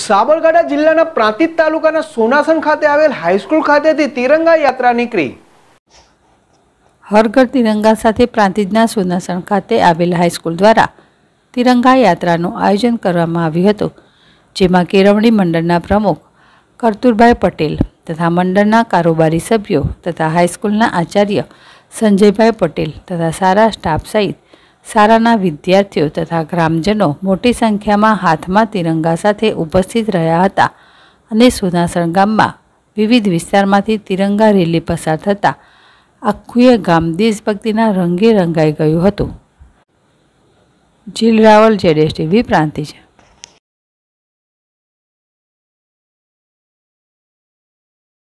સાબરકાંઠા જિલ્લાના પ્રાંતિજ તાલુકાના સોનાસન ખાતે આવેલ હાઈસ્કૂલ ખાતેથી તિરંગા યાત્રા નીકળી હરઘર તિરંગા સાથે પ્રાંતિજના સોનાસણ ખાતે આવેલ હાઈસ્કૂલ દ્વારા તિરંગા યાત્રાનું આયોજન કરવામાં આવ્યું હતું જેમાં કેળવણી મંડળના પ્રમુખ કરતુરભાઈ પટેલ તથા મંડળના કારોબારી સભ્યો તથા હાઈસ્કૂલના આચાર્ય સંજયભાઈ પટેલ તથા સારા સ્ટાફ સહિત શાળાના વિદ્યાર્થીઓ તથા ગ્રામજનો મોટી સંખ્યામાં હાથમાં તિરંગા સાથે ઉપસ્થિત રહ્યા હતા અને સુનાસણ ગામમાં વિવિધ વિસ્તારમાંથી તિરંગા રેલી પસાર થતાં આખુએ ગામ દેશભક્તિના રંગે રંગાઈ ગયું હતું જીલ રાવલ જેડેશ ટીવી પ્રાંતિજ